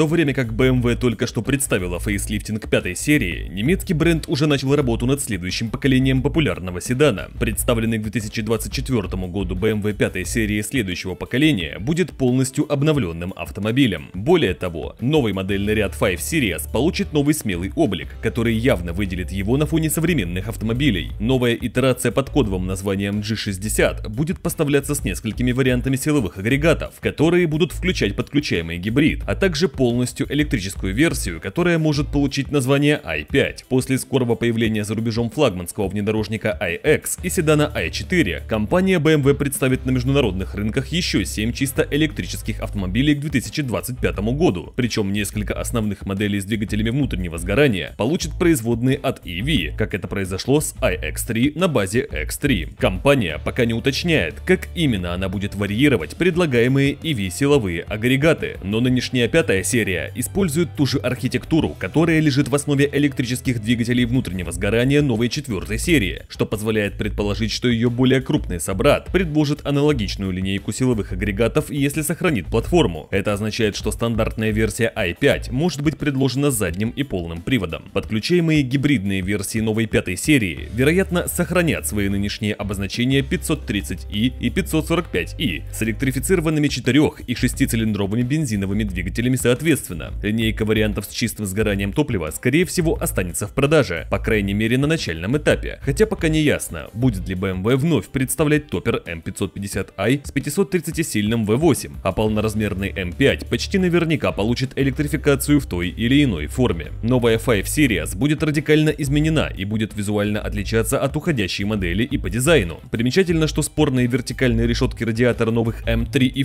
то время как BMW только что представила фейслифтинг пятой серии, немецкий бренд уже начал работу над следующим поколением популярного седана. Представленный к 2024 году BMW пятой серии следующего поколения будет полностью обновленным автомобилем. Более того, новый модельный ряд 5 Series получит новый смелый облик, который явно выделит его на фоне современных автомобилей. Новая итерация под кодовым названием G60 будет поставляться с несколькими вариантами силовых агрегатов, которые будут включать подключаемый гибрид, а также полный полностью электрическую версию, которая может получить название i5. После скорого появления за рубежом флагманского внедорожника iX и седана i4, компания BMW эм представит на международных рынках еще 7 чисто электрических автомобилей к 2025 году, причем несколько основных моделей с двигателями внутреннего сгорания получат производные от EV, как это произошло с iX3 на базе X3. Компания пока не уточняет, как именно она будет варьировать предлагаемые EV силовые агрегаты, но нынешняя пятая серия серия использует ту же архитектуру, которая лежит в основе электрических двигателей внутреннего сгорания новой четвертой серии, что позволяет предположить, что ее более крупный собрат предложит аналогичную линейку силовых агрегатов, если сохранит платформу. Это означает, что стандартная версия i5 может быть предложена задним и полным приводом. Подключаемые гибридные версии новой пятой серии, вероятно, сохранят свои нынешние обозначения 530i и 545i с электрифицированными 4- и 6-цилиндровыми бензиновыми двигателями соответственно Соответственно, линейка вариантов с чистым сгоранием топлива, скорее всего, останется в продаже, по крайней мере на начальном этапе. Хотя пока не ясно, будет ли BMW вновь представлять топпер M550i с 530-сильным V8, а полноразмерный M5 почти наверняка получит электрификацию в той или иной форме. Новая 5 Series будет радикально изменена и будет визуально отличаться от уходящей модели и по дизайну. Примечательно, что спорные вертикальные решетки радиатора новых M3 и 4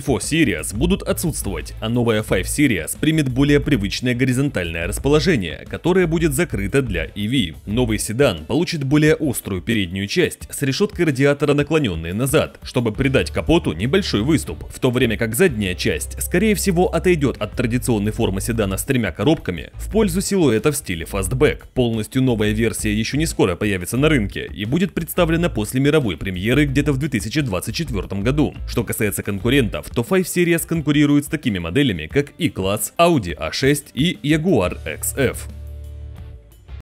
Series будут отсутствовать, а новая 5 Series примет более привычное горизонтальное расположение, которое будет закрыто для EV. Новый седан получит более острую переднюю часть с решеткой радиатора наклоненной назад, чтобы придать капоту небольшой выступ, в то время как задняя часть, скорее всего, отойдет от традиционной формы седана с тремя коробками в пользу силуэта в стиле фастбэк. Полностью новая версия еще не скоро появится на рынке и будет представлена после мировой премьеры где-то в 2024 году. Что касается конкурентов, то 5 Series конкурирует с такими моделями, как E-класс, Audi A6 и Jaguar XF.